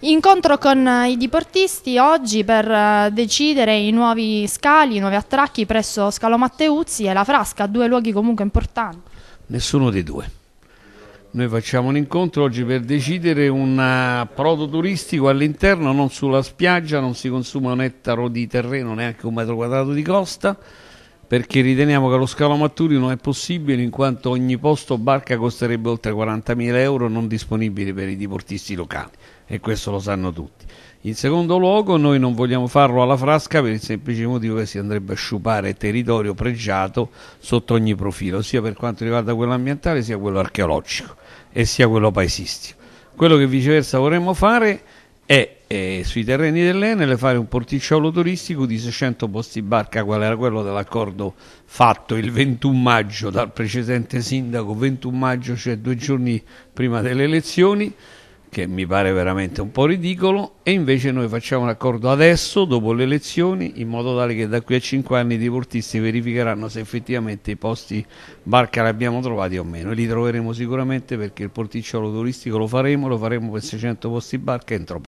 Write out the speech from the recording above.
Incontro con eh, i diportisti oggi per eh, decidere i nuovi scali, i nuovi attracchi presso Scalo Matteuzzi e la Frasca, due luoghi comunque importanti. Nessuno dei due. Noi facciamo un incontro oggi per decidere un eh, prodo turistico all'interno, non sulla spiaggia, non si consuma un ettaro di terreno, neanche un metro quadrato di costa, perché riteniamo che lo scalo Matturi non è possibile in quanto ogni posto barca costerebbe oltre 40.000 euro non disponibili per i diportisti locali e questo lo sanno tutti. In secondo luogo noi non vogliamo farlo alla frasca per il semplice motivo che si andrebbe a sciupare territorio pregiato sotto ogni profilo, sia per quanto riguarda quello ambientale, sia quello archeologico e sia quello paesistico. Quello che viceversa vorremmo fare e, è sui terreni dell'Enel fare un porticciolo turistico di 600 posti barca, qual era quello dell'accordo fatto il 21 maggio dal precedente sindaco, 21 maggio, cioè due giorni prima delle elezioni, che mi pare veramente un po' ridicolo, e invece noi facciamo un accordo adesso, dopo le elezioni, in modo tale che da qui a 5 anni i diportisti verificheranno se effettivamente i posti barca li abbiamo trovati o meno. E li troveremo sicuramente perché il porticciolo turistico lo faremo, lo faremo per 600 posti barca entro poco.